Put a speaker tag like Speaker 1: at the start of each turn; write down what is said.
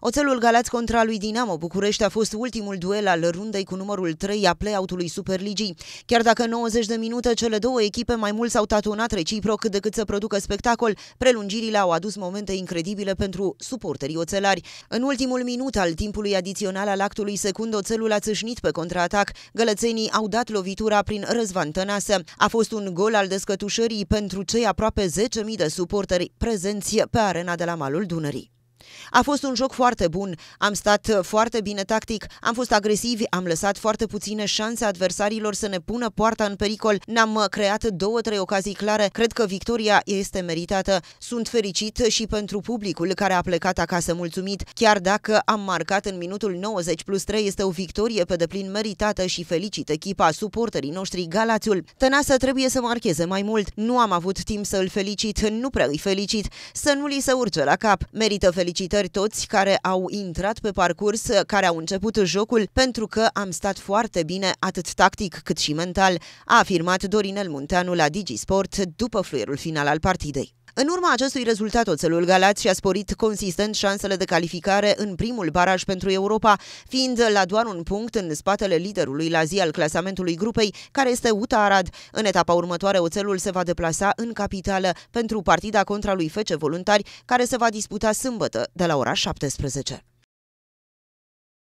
Speaker 1: Oțelul Galați contra lui Dinamo București a fost ultimul duel al rundei cu numărul 3 a play-out-ului Superligii. Chiar dacă în 90 de minute cele două echipe mai mult s-au tatonat reciproc decât să producă spectacol, prelungirile au adus momente incredibile pentru suporterii oțelari. În ultimul minut al timpului adițional al actului secund, oțelul a țâșnit pe contraatac. Gălățenii au dat lovitura prin Răzvan Tănase. A fost un gol al descătușării pentru cei aproape 10.000 de suporteri prezenți pe arena de la malul Dunării. A fost un joc foarte bun, am stat uh, foarte bine tactic, am fost agresivi, am lăsat foarte puține șanse adversarilor să ne pună poarta în pericol, ne-am uh, creat două, trei ocazii clare, cred că victoria este meritată. Sunt fericit și pentru publicul care a plecat acasă mulțumit, chiar dacă am marcat în minutul 90 plus 3 este o victorie pe deplin meritată și felicit echipa suporterii noștri Galațiul. Tănasă trebuie să marcheze mai mult, nu am avut timp să îl felicit, nu prea îi felicit, să nu li se urce la cap, merită felicit felicitări toți care au intrat pe parcurs, care au început jocul, pentru că am stat foarte bine atât tactic cât și mental, a afirmat Dorinel Munteanu la DigiSport după fluierul final al partidei. În urma acestui rezultat, Oțelul Galați și-a sporit consistent șansele de calificare în primul baraj pentru Europa, fiind la doar un punct în spatele liderului la zi al clasamentului grupei, care este UTA Arad. În etapa următoare, Oțelul se va deplasa în capitală pentru partida contra lui Fece Voluntari, care se va disputa sâmbătă de la ora 17.